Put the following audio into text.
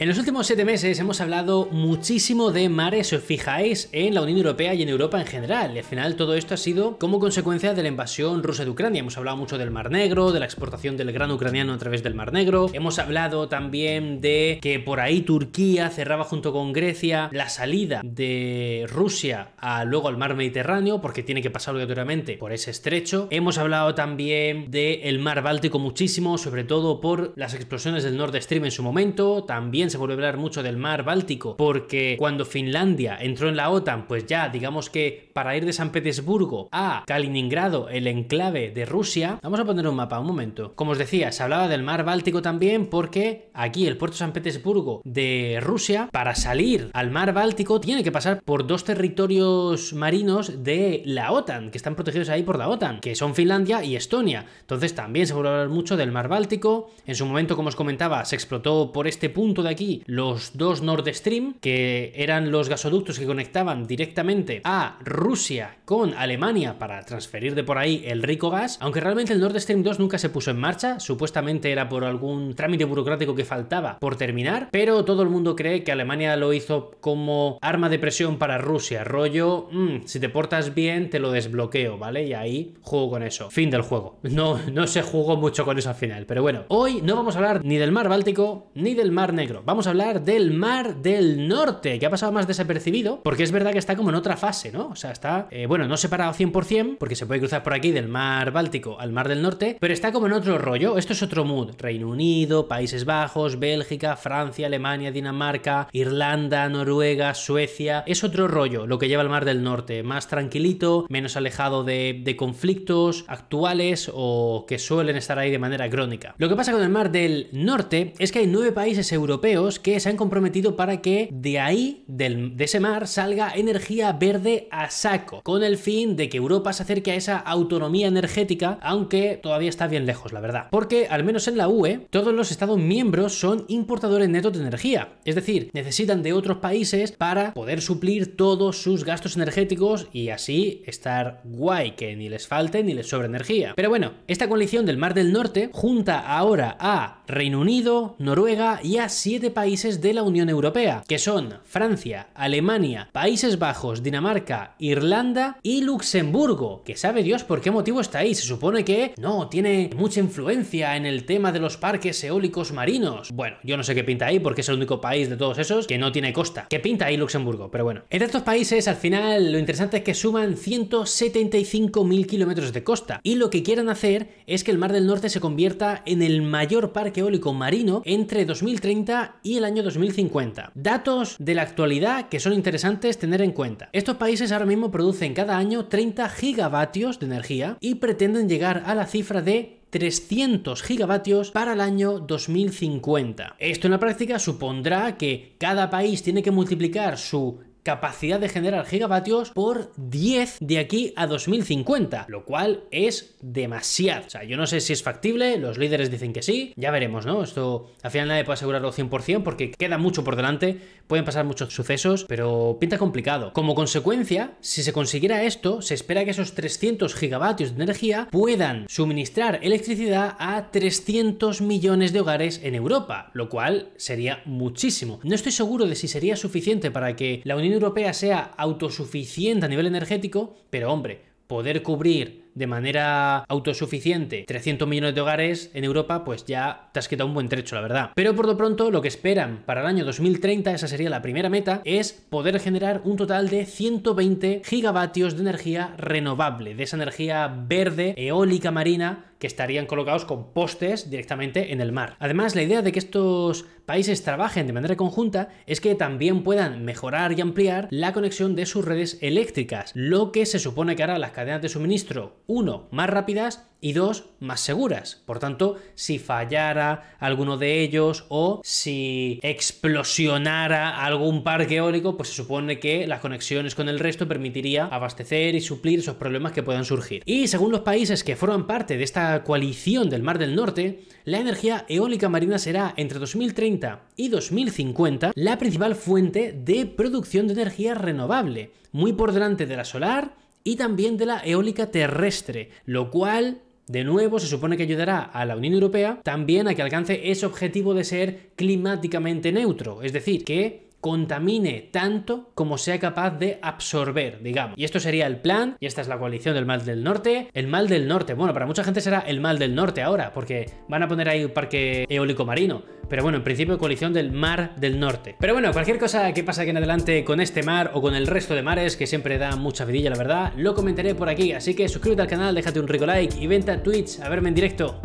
En los últimos 7 meses hemos hablado muchísimo de mares, si os fijáis, en la Unión Europea y en Europa en general. al final todo esto ha sido como consecuencia de la invasión rusa de Ucrania. Hemos hablado mucho del Mar Negro, de la exportación del grano ucraniano a través del Mar Negro. Hemos hablado también de que por ahí Turquía cerraba junto con Grecia la salida de Rusia a luego al mar Mediterráneo, porque tiene que pasar obligatoriamente por ese estrecho. Hemos hablado también del mar Báltico muchísimo, sobre todo por las explosiones del Nord Stream en su momento. También se vuelve a hablar mucho del mar Báltico, porque cuando Finlandia entró en la OTAN, pues ya digamos que para ir de San Petersburgo a Kaliningrado, el enclave de Rusia, vamos a poner un mapa un momento. Como os decía, se hablaba del mar Báltico también porque aquí el puerto de San Petersburgo de Rusia, para salir al mar Báltico, tiene que pasar por dos territorios marinos de la OTAN, que están protegidos ahí por la OTAN, que son Finlandia y Estonia. Entonces también se vuelve a hablar mucho del mar Báltico. En su momento, como os comentaba, se explotó por este punto de aquí los dos Nord Stream, que eran los gasoductos que conectaban directamente a Rusia con Alemania para transferir de por ahí el rico gas, aunque realmente el Nord Stream 2 nunca se puso en marcha, supuestamente era por algún trámite burocrático que faltaba por terminar, pero todo el mundo cree que Alemania lo hizo como arma de presión para Rusia, rollo, mm, si te portas bien te lo desbloqueo, ¿vale? Y ahí juego con eso. Fin del juego. No, no se jugó mucho con eso al final, pero bueno, hoy no vamos a hablar ni del mar Báltico ni del mar Negro. Vamos a hablar del Mar del Norte, que ha pasado más desapercibido, porque es verdad que está como en otra fase, ¿no? O sea, está, eh, bueno, no separado 100%, porque se puede cruzar por aquí del Mar Báltico al Mar del Norte, pero está como en otro rollo. Esto es otro mood. Reino Unido, Países Bajos, Bélgica, Francia, Alemania, Dinamarca, Irlanda, Noruega, Suecia. Es otro rollo lo que lleva al Mar del Norte. Más tranquilito, menos alejado de conflictos actuales o que suelen estar ahí de manera crónica. Lo que pasa con el Mar del Norte es que hay nueve países europeos que se han comprometido para que de ahí, de ese mar, salga energía verde a saco, con el fin de que Europa se acerque a esa autonomía energética, aunque todavía está bien lejos, la verdad. Porque, al menos en la UE, todos los Estados miembros son importadores netos de energía, es decir, necesitan de otros países para poder suplir todos sus gastos energéticos y así estar guay, que ni les falte ni les sobre energía. Pero bueno, esta coalición del Mar del Norte junta ahora a Reino Unido, Noruega y a siete países de la Unión Europea, que son Francia, Alemania, Países Bajos, Dinamarca, Irlanda y Luxemburgo, que sabe Dios por qué motivo está ahí. Se supone que no, tiene mucha influencia en el tema de los parques eólicos marinos. Bueno, yo no sé qué pinta ahí porque es el único país de todos esos que no tiene costa. ¿Qué pinta ahí Luxemburgo? Pero bueno. Entre estos países, al final, lo interesante es que suman 175.000 kilómetros de costa. Y lo que quieran hacer es que el Mar del Norte se convierta en el mayor parque eólico marino entre 2030 y y el año 2050. Datos de la actualidad que son interesantes tener en cuenta. Estos países ahora mismo producen cada año 30 gigavatios de energía y pretenden llegar a la cifra de 300 gigavatios para el año 2050. Esto en la práctica supondrá que cada país tiene que multiplicar su capacidad de generar gigavatios por 10 de aquí a 2050, lo cual es demasiado. O sea, yo no sé si es factible, los líderes dicen que sí, ya veremos, ¿no? Esto al final nadie puede asegurarlo 100% porque queda mucho por delante, pueden pasar muchos sucesos, pero pinta complicado. Como consecuencia, si se consiguiera esto, se espera que esos 300 gigavatios de energía puedan suministrar electricidad a 300 millones de hogares en Europa, lo cual sería muchísimo. No estoy seguro de si sería suficiente para que la Unión Europea sea autosuficiente a nivel energético, pero hombre, poder cubrir de manera autosuficiente 300 millones de hogares en Europa, pues ya te has quitado un buen trecho, la verdad. Pero por lo pronto, lo que esperan para el año 2030, esa sería la primera meta, es poder generar un total de 120 gigavatios de energía renovable, de esa energía verde, eólica marina, que estarían colocados con postes directamente en el mar. Además, la idea de que estos países trabajen de manera conjunta es que también puedan mejorar y ampliar la conexión de sus redes eléctricas, lo que se supone que hará las cadenas de suministro, uno, más rápidas y dos, más seguras. Por tanto, si fallara alguno de ellos o si explosionara algún parque eólico, pues se supone que las conexiones con el resto permitiría abastecer y suplir esos problemas que puedan surgir. Y según los países que forman parte de esta coalición del Mar del Norte, la energía eólica marina será entre 2030 y 2050 la principal fuente de producción de energía renovable, muy por delante de la solar y también de la eólica terrestre, lo cual de nuevo, se supone que ayudará a la Unión Europea también a que alcance ese objetivo de ser climáticamente neutro, es decir, que contamine tanto como sea capaz de absorber, digamos. Y esto sería el plan, y esta es la coalición del mal del norte. El mal del norte, bueno, para mucha gente será el mal del norte ahora, porque van a poner ahí un parque eólico marino. Pero bueno, en principio coalición del mar del norte. Pero bueno, cualquier cosa que pase aquí en adelante con este mar o con el resto de mares, que siempre da mucha vidilla, la verdad, lo comentaré por aquí. Así que suscríbete al canal, déjate un rico like y venta Twitch a verme en directo.